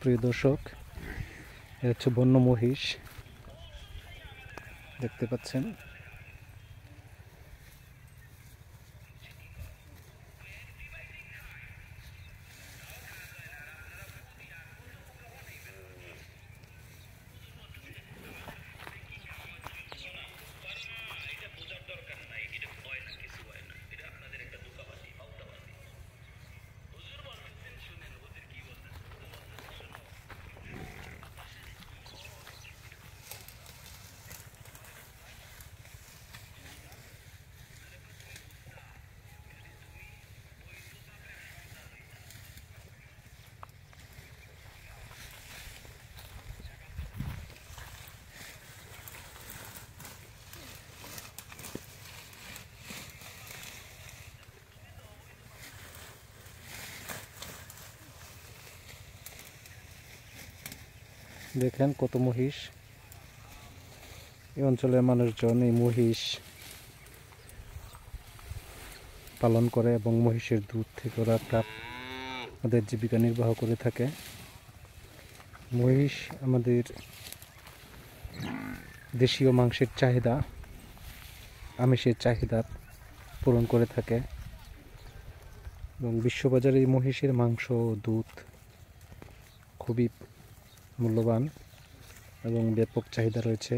প্রিয় দর্শক এ হচ্ছে বন্য মহিষ দেখতে পাচ্ছেন দেখেন কত মহিষ এই অঞ্চলের মানুষজন এই মহিষ পালন করে এবং মহিষের দুধ থেকে ওরা প্রাপ ওদের জীবিকা নির্বাহ করে থাকে মহিষ আমাদের দেশীয় মাংসের চাহিদা আমিষের চাহিদা পূরণ করে থাকে এবং বিশ্ববাজারে মহিষের মাংস দুধ খুবই মূল্যবান এবং ব্যাপক চাহিদা রয়েছে